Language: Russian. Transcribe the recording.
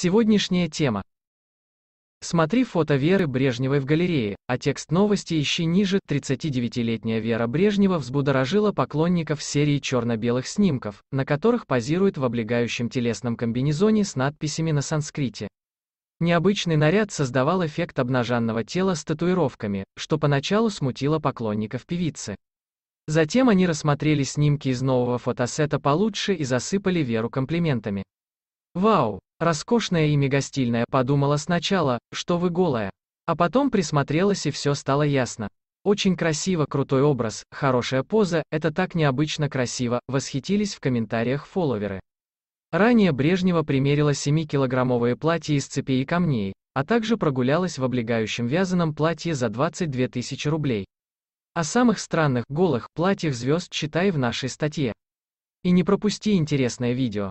Сегодняшняя тема. Смотри фото Веры Брежневой в галерее, а текст новости ищи ниже. 39-летняя Вера Брежнева взбудоражила поклонников серии черно-белых снимков, на которых позирует в облегающем телесном комбинезоне с надписями на санскрите. Необычный наряд создавал эффект обнаженного тела с татуировками, что поначалу смутило поклонников певицы. Затем они рассмотрели снимки из нового фотосета получше и засыпали Веру комплиментами. «Вау, Роскошная и мегастильная, подумала сначала, что вы голая. А потом присмотрелась и все стало ясно. Очень красиво, крутой образ, хорошая поза, это так необычно красиво, восхитились в комментариях фолловеры. Ранее Брежнева примерила 7-килограммовое платье из цепей и камней, а также прогулялась в облегающем вязаном платье за 22 тысячи рублей. О самых странных, голых платьях звезд читай в нашей статье. И не пропусти интересное видео.